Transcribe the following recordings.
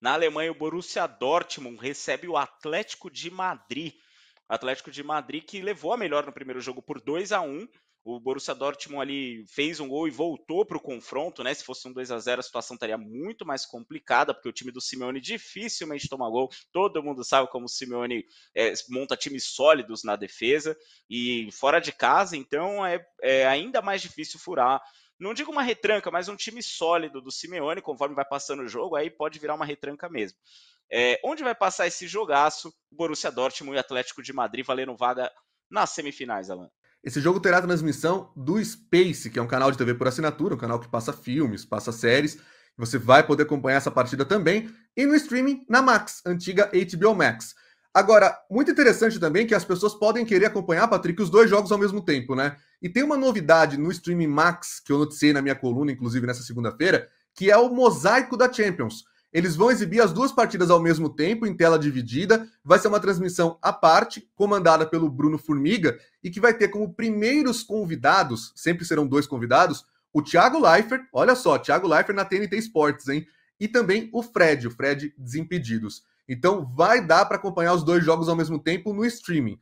Na Alemanha, o Borussia Dortmund recebe o Atlético de Madrid. Atlético de Madrid que levou a melhor no primeiro jogo por 2 a 1 o Borussia Dortmund ali fez um gol e voltou para o confronto, né? Se fosse um 2 a 0 a situação estaria muito mais complicada, porque o time do Simeone dificilmente toma gol. Todo mundo sabe como o Simeone é, monta times sólidos na defesa. E fora de casa, então, é, é ainda mais difícil furar não digo uma retranca, mas um time sólido do Simeone, conforme vai passando o jogo, aí pode virar uma retranca mesmo. É, onde vai passar esse jogaço, Borussia Dortmund e Atlético de Madrid valendo vaga nas semifinais, Alan? Esse jogo terá transmissão do Space, que é um canal de TV por assinatura, um canal que passa filmes, passa séries. Você vai poder acompanhar essa partida também. E no streaming na Max, antiga HBO Max. Agora, muito interessante também que as pessoas podem querer acompanhar, Patrick, os dois jogos ao mesmo tempo, né? E tem uma novidade no Streaming Max, que eu noticiei na minha coluna, inclusive, nessa segunda-feira, que é o mosaico da Champions. Eles vão exibir as duas partidas ao mesmo tempo, em tela dividida. Vai ser uma transmissão à parte, comandada pelo Bruno Formiga, e que vai ter como primeiros convidados, sempre serão dois convidados, o Thiago Leifert, olha só, Thiago Leifert na TNT Sports, hein? E também o Fred, o Fred Desimpedidos. Então vai dar para acompanhar os dois jogos ao mesmo tempo no streaming.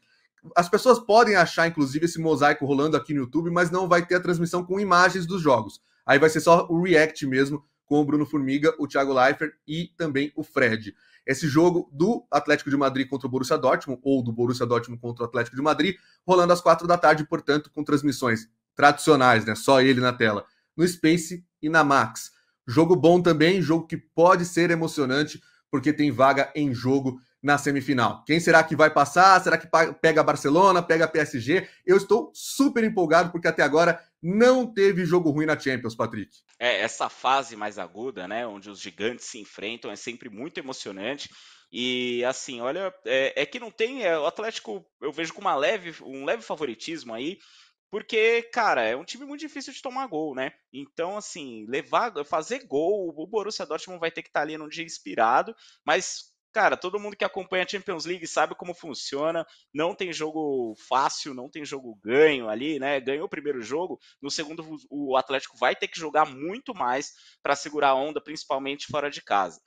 As pessoas podem achar, inclusive, esse mosaico rolando aqui no YouTube, mas não vai ter a transmissão com imagens dos jogos. Aí vai ser só o react mesmo, com o Bruno Formiga, o Thiago Leifert e também o Fred. Esse jogo do Atlético de Madrid contra o Borussia Dortmund, ou do Borussia Dortmund contra o Atlético de Madrid, rolando às quatro da tarde, portanto, com transmissões tradicionais, né? Só ele na tela, no Space e na Max. Jogo bom também, jogo que pode ser emocionante porque tem vaga em jogo na semifinal. Quem será que vai passar? Será que pega Barcelona, pega PSG? Eu estou super empolgado porque até agora não teve jogo ruim na Champions, Patrick. É, essa fase mais aguda, né, onde os gigantes se enfrentam, é sempre muito emocionante. E assim, olha, é, é que não tem. É, o Atlético eu vejo com uma leve, um leve favoritismo aí, porque, cara, é um time muito difícil de tomar gol, né? Então, assim, levar, fazer gol, o Borussia Dortmund vai ter que estar tá ali num dia inspirado, mas cara, todo mundo que acompanha a Champions League sabe como funciona. Não tem jogo fácil, não tem jogo ganho ali, né? Ganhou o primeiro jogo, no segundo o Atlético vai ter que jogar muito mais para segurar a onda, principalmente fora de casa.